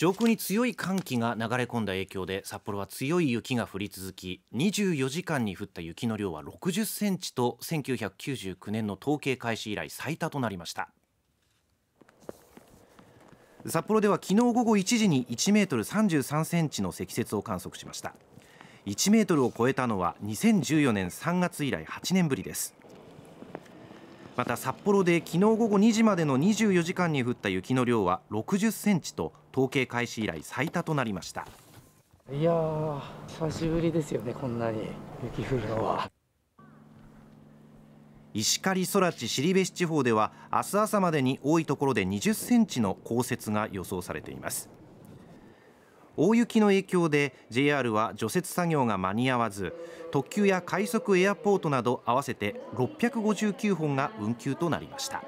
上空に強い寒気が流れ込んだ影響で札幌は強い雪が降り続き24時間に降った雪の量は60センチと1999年の統計開始以来最多となりました札幌では昨日午後1時に1メートル33センチの積雪を観測しました1メートルを超えたのは2014年3月以来8年ぶりですまた札幌で昨日午後2時までの24時間に降った雪の量は60センチと統計開始以来最多となりましたいや久しぶりですよねこんなに雪降るのは石狩空知尻部市地方では明日朝までに多いところで20センチの降雪が予想されています大雪の影響で JR は除雪作業が間に合わず特急や快速エアポートなど合わせて659本が運休となりました。